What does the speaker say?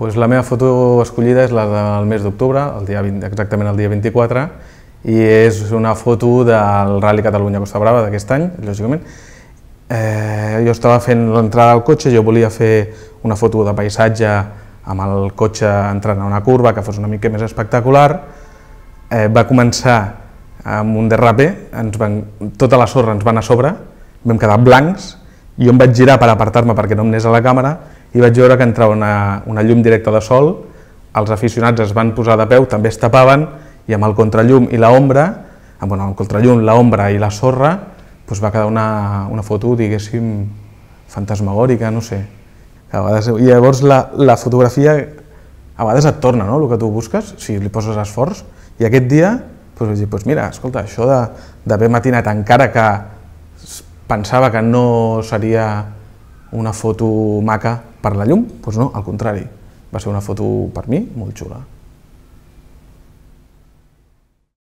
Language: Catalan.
Pues la meva foto escollida és la del mes d'octubre, exactament el dia 24, i és una foto del Rally Catalunya Costa Brava d'aquest any, lògicament. Eh, jo estava fent l'entrada al cotxe, jo volia fer una foto de paisatge amb el cotxe entrant a una curva que fos una mica més espectacular. Eh, va començar amb un derrape, ens van, tota la sorra ens van a sobre, vam quedar blancs, jo em vaig girar per apartar-me perquè no em anés a la càmera, i vaig veure que entrava una, una llum directa de sol, els aficionats es van posar de peu, també es tapaven, i amb el contrallum i la ombra, amb ah, bueno, el contrallum, la ombra i la sorra, doncs va quedar una, una foto, diguéssim, fantasmagòrica, no sé. A vegades, I llavors la, la fotografia a vegades et torna no? el que tu busques, si li poses esforç, i aquest dia doncs vaig dir, doncs mira, escolta, això d'haver matinat encara que pensava que no seria una foto maca per la llum, doncs no, al contrari, va ser una foto per mi molt xula.